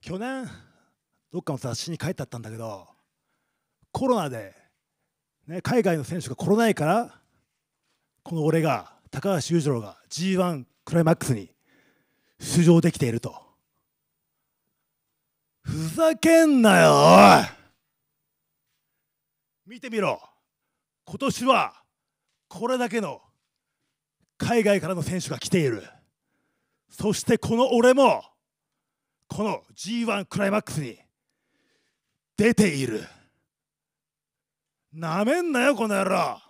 去年どっかの雑誌に書いてあったんだけどコロナで、ね、海外の選手が来ないからこの俺が高橋裕次郎が g 1クライマックスに出場できているとふざけんなよおい見てみろ今年はこれだけの海外からの選手が来ているそしてこの俺もこの G1 クライマックスに出ているなめんなよこの野郎